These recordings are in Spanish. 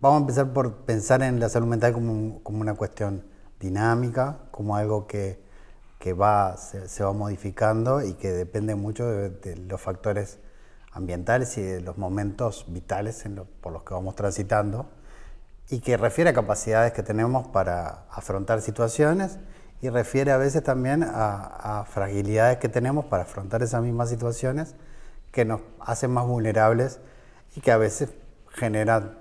Vamos a empezar por pensar en la salud mental como, una cuestión dinámica, como algo que, que va, se, va modificando y que depende mucho de, los factores ambientales y de los momentos vitales por los que vamos transitando y que refiere a capacidades que tenemos para afrontar situaciones y refiere a veces también a fragilidades que tenemos para afrontar esas mismas situaciones que nos hacen más vulnerables y que a veces generan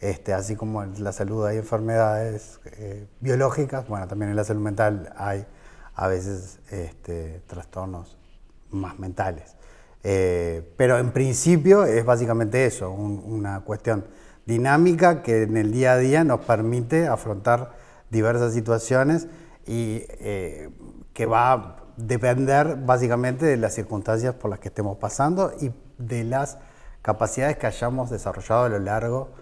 este, así como en la salud hay enfermedades eh, biológicas, bueno, también en la salud mental hay a veces este, trastornos más mentales. Eh, pero en principio es básicamente eso, una cuestión dinámica que en el día a día nos permite afrontar diversas situaciones y eh, que va a depender básicamente de las circunstancias por las que estemos pasando y de las capacidades que hayamos desarrollado a lo largo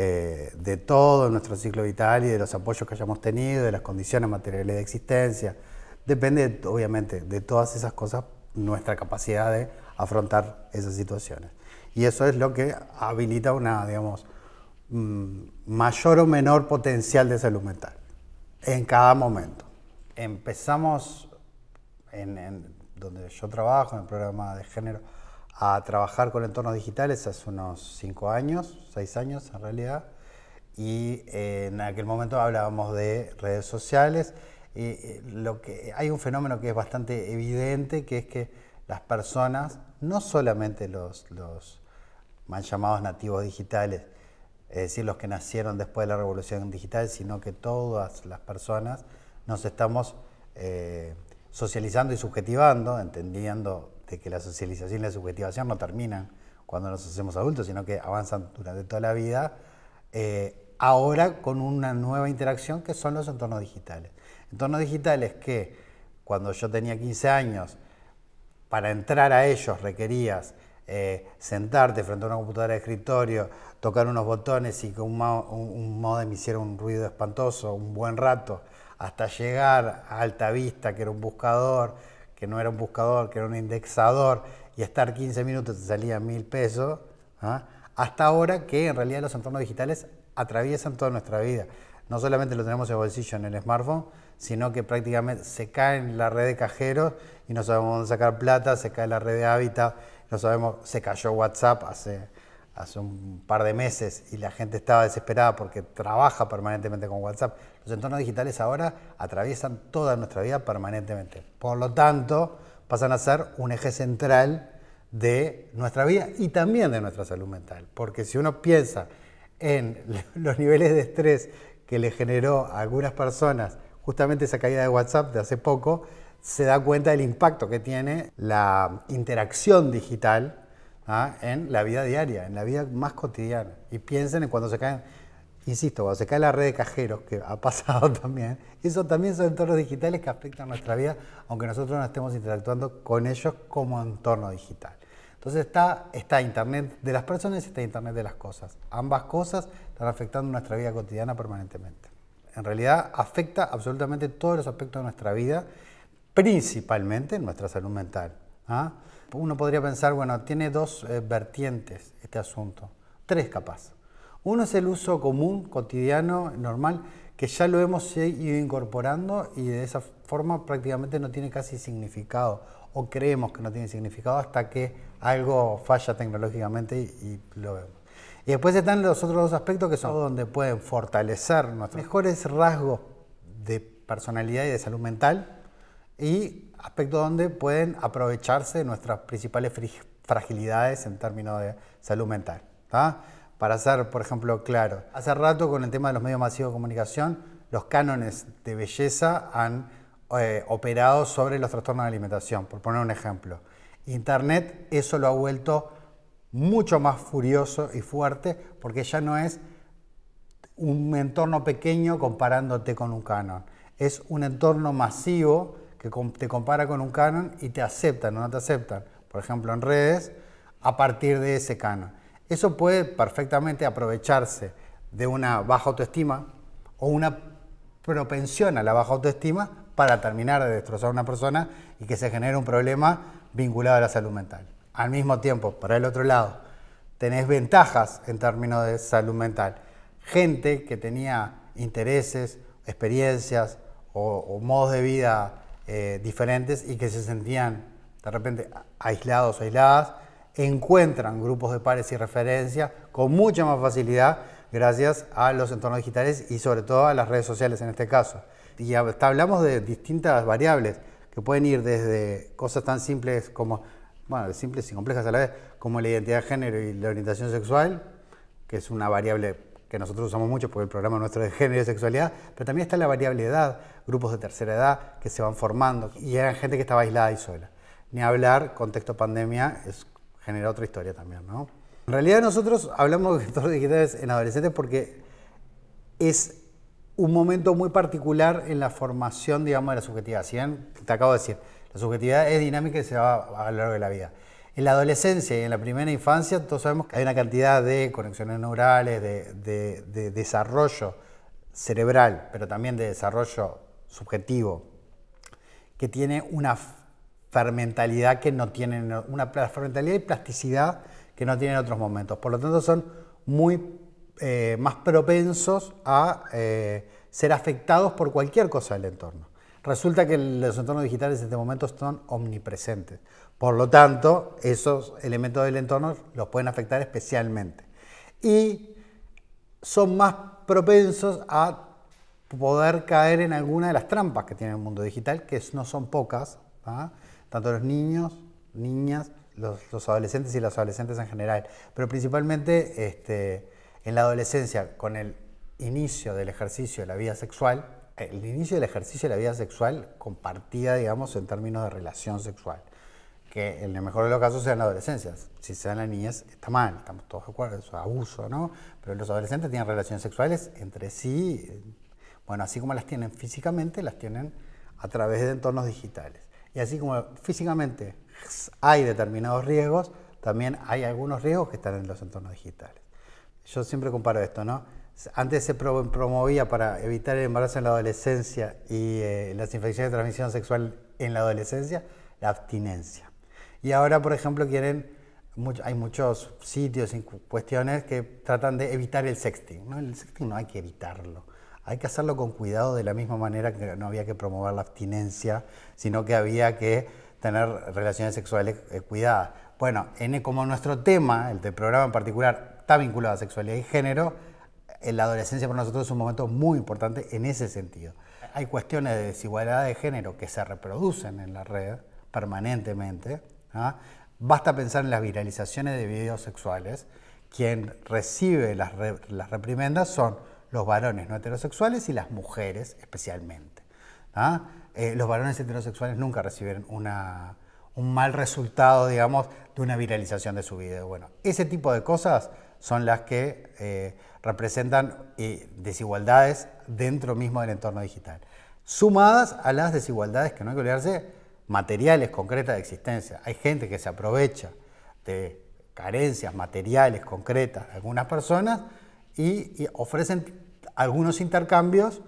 eh, de todo nuestro ciclo vital y de los apoyos que hayamos tenido, de las condiciones materiales de existencia. Depende, obviamente, de todas esas cosas nuestra capacidad de afrontar esas situaciones. Y eso es lo que habilita una, digamos, mm, mayor o menor potencial de salud mental en cada momento. Empezamos en donde yo trabajo, en el programa de género, a trabajar con entornos digitales hace unos cinco años, seis años en realidad, y eh, en aquel momento hablábamos de redes sociales. Y eh, lo que, hay un fenómeno que es bastante evidente, que es que las personas, no solamente los, los mal llamados nativos digitales, es decir, los que nacieron después de la revolución digital, sino que todas las personas nos estamos eh, socializando y subjetivando, entendiendo de que la socialización y la subjetivación no terminan cuando nos hacemos adultos, sino que avanzan durante toda la vida, eh, ahora con una nueva interacción que son los entornos digitales. Entornos digitales que cuando yo tenía 15 años, para entrar a ellos requerías eh, sentarte frente a una computadora de escritorio, tocar unos botones y que un, un, un modem hiciera un ruido espantoso un buen rato, hasta llegar a Alta Vista, que era un buscador, que no era un buscador, que era un indexador, y estar 15 minutos te salía mil pesos, ¿ah? hasta ahora que en realidad los entornos digitales atraviesan toda nuestra vida. No solamente lo tenemos en el bolsillo en el smartphone, sino que prácticamente se cae en la red de cajeros y no sabemos dónde sacar plata, se cae la red de hábitat, no sabemos, se cayó WhatsApp hace hace un par de meses y la gente estaba desesperada porque trabaja permanentemente con WhatsApp, los entornos digitales ahora atraviesan toda nuestra vida permanentemente. Por lo tanto, pasan a ser un eje central de nuestra vida y también de nuestra salud mental. Porque si uno piensa en los niveles de estrés que le generó a algunas personas justamente esa caída de WhatsApp de hace poco, se da cuenta del impacto que tiene la interacción digital ¿ah? en la vida diaria, en la vida más cotidiana. Y piensen en cuando se caen, insisto, cuando se cae la red de cajeros, que ha pasado también, eso también son entornos digitales que afectan nuestra vida, aunque nosotros no estemos interactuando con ellos como entorno digital. Entonces está, está Internet de las personas y está Internet de las cosas. Ambas cosas están afectando nuestra vida cotidiana permanentemente. En realidad afecta absolutamente todos los aspectos de nuestra vida, principalmente nuestra salud mental. ¿ah? Uno podría pensar, bueno, tiene dos eh, vertientes este asunto, tres capaz. Uno es el uso común, cotidiano, normal, que ya lo hemos ido incorporando y de esa forma prácticamente no tiene casi significado o creemos que no tiene significado hasta que algo falla tecnológicamente y, y lo vemos. Y después están los otros dos aspectos que son donde pueden fortalecer nuestros mejores rasgos de personalidad y de salud mental y aspecto donde pueden aprovecharse nuestras principales fragilidades en términos de salud mental. Para hacer, por ejemplo, claro, hace rato con el tema de los medios masivos de comunicación, los cánones de belleza han eh, operado sobre los trastornos de alimentación, por poner un ejemplo. Internet eso lo ha vuelto mucho más furioso y fuerte porque ya no es un entorno pequeño comparándote con un canon, es un entorno masivo que te compara con un canon y te aceptan o no te aceptan, por ejemplo en redes, a partir de ese canon. Eso puede perfectamente aprovecharse de una baja autoestima o una propensión a la baja autoestima para terminar de destrozar a una persona y que se genere un problema vinculado a la salud mental. Al mismo tiempo, por el otro lado, tenés ventajas en términos de salud mental. Gente que tenía intereses, experiencias o, o modos de vida eh, diferentes y que se sentían de repente aislados o aisladas, encuentran grupos de pares y referencias con mucha más facilidad gracias a los entornos digitales y sobre todo a las redes sociales en este caso. Y hablamos de distintas variables que pueden ir desde cosas tan simples como, bueno, simples y complejas a la vez, como la identidad de género y la orientación sexual, que es una variable que nosotros usamos mucho porque el programa nuestro es género y sexualidad, pero también está la variable edad, grupos de tercera edad que se van formando y eran gente que estaba aislada y sola. Ni hablar, contexto pandemia, es, genera otra historia también, ¿no? En realidad nosotros hablamos de gestores digitales en adolescentes porque es un momento muy particular en la formación, digamos, de la subjetividad. Si te acabo de decir, la subjetividad es dinámica y se va a lo largo de la vida. En la adolescencia y en la primera infancia, todos sabemos que hay una cantidad de conexiones neurales, de, desarrollo cerebral, pero también de desarrollo subjetivo, que tiene una fermentalidad que no tienen, una fermentalidad y plasticidad que no tienen otros momentos. Por lo tanto, son muy eh, más propensos a eh, ser afectados por cualquier cosa del entorno. Resulta que los entornos digitales en este momento son omnipresentes. Por lo tanto, esos elementos del entorno los pueden afectar especialmente. Y son más propensos a poder caer en alguna de las trampas que tiene el mundo digital, que no son pocas, ¿ah? tanto los niños, niñas, los, adolescentes y las adolescentes en general, pero principalmente este, en la adolescencia, con el inicio del ejercicio de la vida sexual, el inicio del ejercicio de la vida sexual compartida, digamos, en términos de relación sexual. Que en el mejor de los casos sea en la adolescencia. Si sean en la niñez, está mal, estamos todos de acuerdo, eso es abuso, ¿no? Pero los adolescentes tienen relaciones sexuales entre sí, bueno, así como las tienen físicamente, las tienen a través de entornos digitales. Y así como físicamente hay determinados riesgos, también hay algunos riesgos que están en los entornos digitales. Yo siempre comparo esto, ¿no? antes se promovía para evitar el embarazo en la adolescencia y eh, las infecciones de transmisión sexual en la adolescencia, la abstinencia. Y ahora, por ejemplo, quieren, hay muchos sitios y cuestiones que tratan de evitar el sexting. el sexting no hay que evitarlo. Hay que hacerlo con cuidado de la misma manera que no había que promover la abstinencia, sino que había que tener relaciones sexuales eh, cuidadas. Bueno, en, como nuestro tema, el del programa en particular, está vinculado a sexualidad y género, la adolescencia para nosotros es un momento muy importante en ese sentido. Hay cuestiones de desigualdad de género que se reproducen en la red permanentemente. ¿ah? Basta pensar en las viralizaciones de videos sexuales. Quien recibe las, reprimendas son los varones no heterosexuales y las mujeres especialmente. ¿ah? Eh, los varones heterosexuales nunca reciben un mal resultado, digamos, de una viralización de su video. Bueno, ese tipo de cosas son las que eh, representan eh, desigualdades dentro mismo del entorno digital, sumadas a las desigualdades que no hay que olvidarse, materiales concretas de existencia. Hay gente que se aprovecha de carencias materiales concretas de algunas personas y, ofrecen algunos intercambios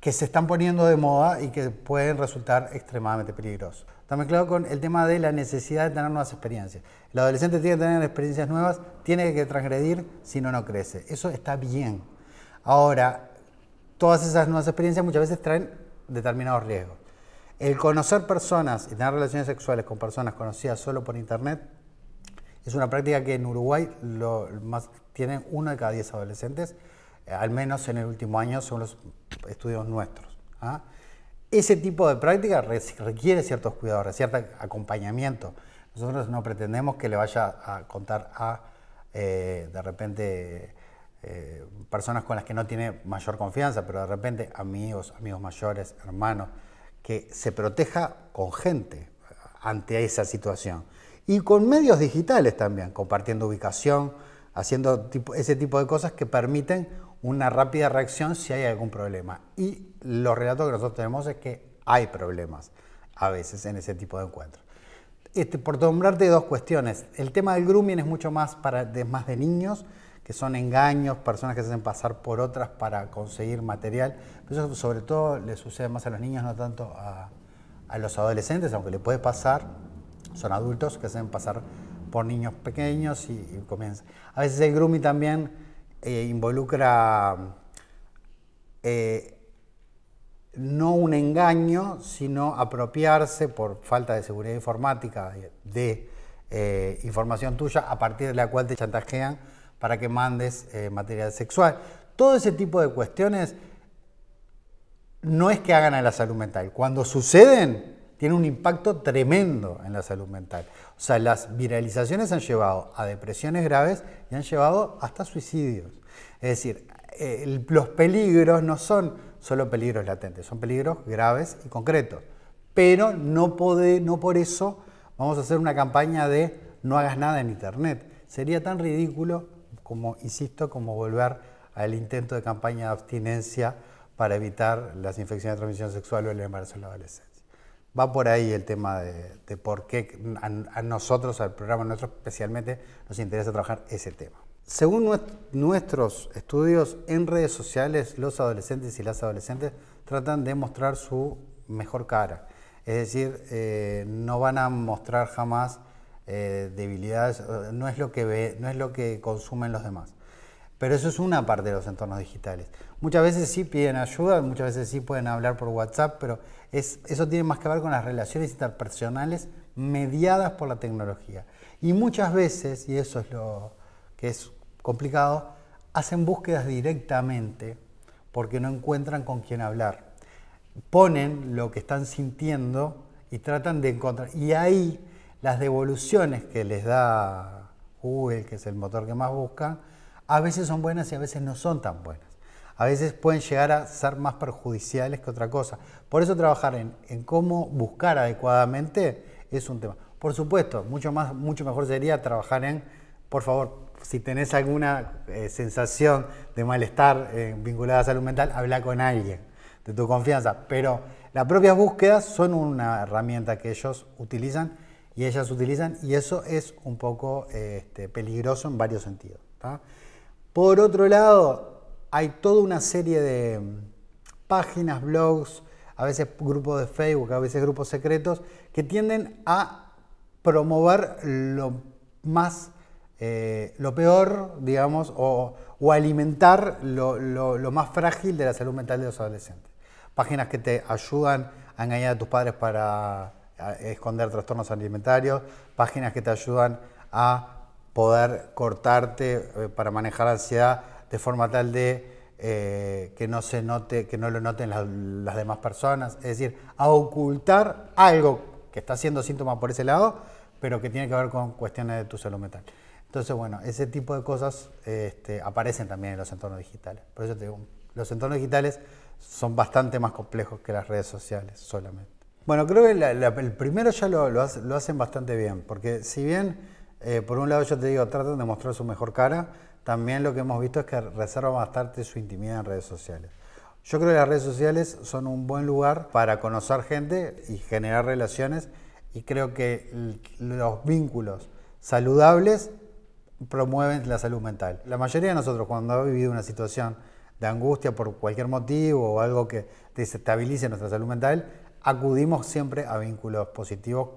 que se están poniendo de moda y que pueden resultar extremadamente peligrosos. Está mezclado con el tema de la necesidad de tener nuevas experiencias. El adolescente tiene que tener experiencias nuevas, tiene que transgredir, si no, no crece. Eso está bien. Ahora, todas esas nuevas experiencias muchas veces traen determinados riesgos. El conocer personas y tener relaciones sexuales con personas conocidas solo por internet es una práctica que en Uruguay lo tiene uno de cada diez adolescentes, eh, al menos en el último año, según los estudios nuestros. ¿ah? Ese tipo de práctica requiere ciertos cuidados, cierto acompañamiento. Nosotros no pretendemos que le vaya a contar a, eh, de repente, eh, personas con las que no tiene mayor confianza, pero de repente amigos, amigos mayores, hermanos, que se proteja con gente ante esa situación. Y con medios digitales también, compartiendo ubicación, haciendo ese tipo de cosas que permiten una rápida reacción si hay algún problema. Y los relatos que nosotros tenemos es que hay problemas a veces en ese tipo de encuentros. Este, por nombrarte dos cuestiones, el tema del grooming es mucho más, para, de, más de niños, que son engaños, personas que se hacen pasar por otras para conseguir material. Eso sobre todo le sucede más a los niños, no tanto a, los adolescentes, aunque le puede pasar, son adultos que se hacen pasar por niños pequeños y, y comienzan. A veces el grooming también eh, involucra eh, no un engaño, sino apropiarse por falta de seguridad informática eh, de información tuya a partir de la cual te chantajean para que mandes material sexual. Todo ese tipo de cuestiones no es que hagan a la salud mental. Cuando suceden, tiene un impacto tremendo en la salud mental. O sea, las viralizaciones han llevado a depresiones graves y han llevado hasta suicidios. Es decir, eh, los peligros no son solo peligros latentes, son peligros graves y concretos. Pero no, no por eso vamos a hacer una campaña de no hagas nada en Internet. Sería tan ridículo como, insisto, como volver al intento de campaña de abstinencia para evitar las infecciones de transmisión sexual o el embarazo en la adolescencia va por ahí el tema de, por qué a, nosotros, al programa nuestro especialmente, nos interesa trabajar ese tema. Según nuestros estudios, en redes sociales los adolescentes y las adolescentes tratan de mostrar su mejor cara. Es decir, eh, no van a mostrar jamás eh, debilidades, no es, lo que ve, no es lo que consumen los demás. Pero eso es una parte de los entornos digitales. Muchas veces sí piden ayuda, muchas veces sí pueden hablar por WhatsApp, pero eso tiene más que ver con las relaciones interpersonales mediadas por la tecnología. Y muchas veces, y eso es lo que es complicado, hacen búsquedas directamente porque no encuentran con quién hablar. Ponen lo que están sintiendo y tratan de encontrar. Y ahí las devoluciones que les da Google, que es el motor que más buscan, a veces son buenas y a veces no son tan buenas. A veces pueden llegar a ser más perjudiciales que otra cosa. Por eso trabajar en, cómo buscar adecuadamente es un tema. Por supuesto, mucho, más, mucho mejor sería trabajar en, por favor, si tenés alguna eh, sensación de malestar eh, vinculada a salud mental, habla con alguien de tu confianza. Pero las propias búsquedas son una herramienta que ellos utilizan y ellas utilizan y eso es un poco eh, este, peligroso en varios sentidos. Por otro lado, hay toda una serie de mm, páginas, blogs, a veces grupos de Facebook, a veces grupos secretos, que tienden a promover lo más, eh, lo peor, digamos, o, alimentar lo, más frágil de la salud mental de los adolescentes. Páginas que te ayudan a engañar a tus padres para eh, esconder trastornos alimentarios, páginas que te ayudan a poder cortarte eh, para manejar ansiedad de forma tal de eh, que no se note, que no lo noten las, demás personas. Es decir, a ocultar algo que está siendo síntoma por ese lado, pero que tiene que ver con cuestiones de tu salud mental. Entonces, bueno, ese tipo de cosas este, aparecen también en los entornos digitales. Por eso te digo, los entornos digitales son bastante más complejos que las redes sociales solamente. Bueno, creo que el primero ya lo hacen bastante bien, porque si bien eh, por un lado, yo te digo, traten de mostrar su mejor cara. También lo que hemos visto es que reserva bastante su intimidad en redes sociales. Yo creo que las redes sociales son un buen lugar para conocer gente y generar relaciones y creo que los vínculos saludables promueven la salud mental. La mayoría de nosotros cuando ha vivido una situación de angustia por cualquier motivo o algo que desestabilice nuestra salud mental, acudimos siempre a vínculos positivos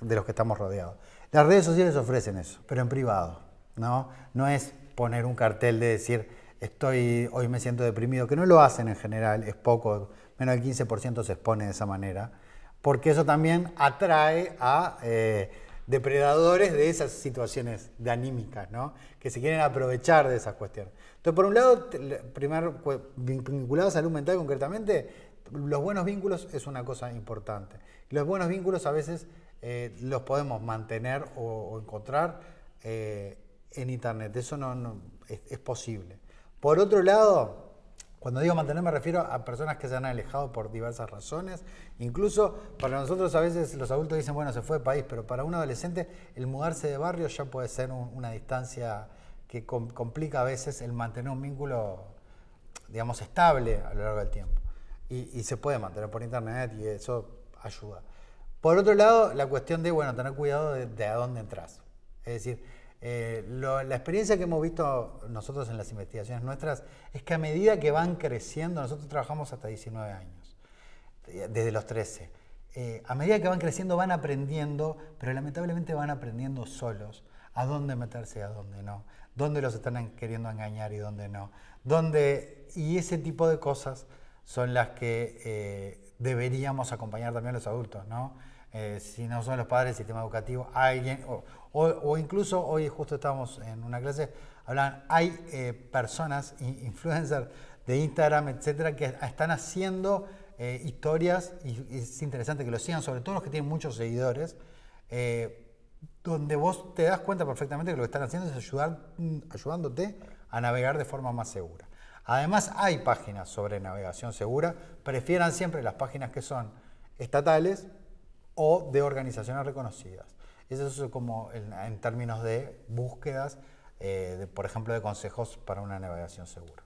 de los que estamos rodeados. Las redes sociales ofrecen eso, pero en privado, ¿no? No es poner un cartel de decir, estoy, hoy me siento deprimido, que no lo hacen en general, es poco, menos del 15% se expone de esa manera, porque eso también atrae a eh, depredadores de esas situaciones de anímicas, ¿no? Que se quieren aprovechar de esas cuestiones. Entonces, por un lado, primer vinculado a salud mental concretamente, los buenos vínculos es una cosa importante. Los buenos vínculos a veces eh, los podemos mantener o, encontrar eh, en Internet. Eso no, es, posible. Por otro lado, cuando digo mantener me refiero a personas que se han alejado por diversas razones. Incluso para nosotros a veces los adultos dicen, bueno, se fue de país, pero para un adolescente el mudarse de barrio ya puede ser una distancia que complica a veces el mantener un vínculo, digamos, estable a lo largo del tiempo. y se puede mantener por internet y eso ayuda. Por otro lado, la cuestión de, bueno, tener cuidado de, a dónde entras. Es decir, eh, la experiencia que hemos visto nosotros en las investigaciones nuestras es que a medida que van creciendo, nosotros trabajamos hasta 19 años, eh, desde los 13. Eh, a medida que van creciendo van aprendiendo, pero lamentablemente van aprendiendo solos a dónde meterse y a dónde no, dónde los están queriendo engañar y dónde no, dónde, y ese tipo de cosas son las que deberíamos acompañar también los adultos, ¿no? Eh, si no son los padres, el sistema educativo, alguien, o, incluso hoy justo estábamos en una clase, hablan, hay eh, personas, influencers de Instagram, etcétera, que están haciendo eh, historias, y, es interesante que lo sigan, sobre todo los que tienen muchos seguidores, donde vos te das cuenta perfectamente que lo que están haciendo es ayudar, mm, ayudándote a navegar de forma más segura. Además hay páginas sobre navegación segura, prefieran siempre las páginas que son estatales, o de organizaciones reconocidas. Eso es como en, términos de búsquedas, eh, por ejemplo, de consejos para una navegación segura.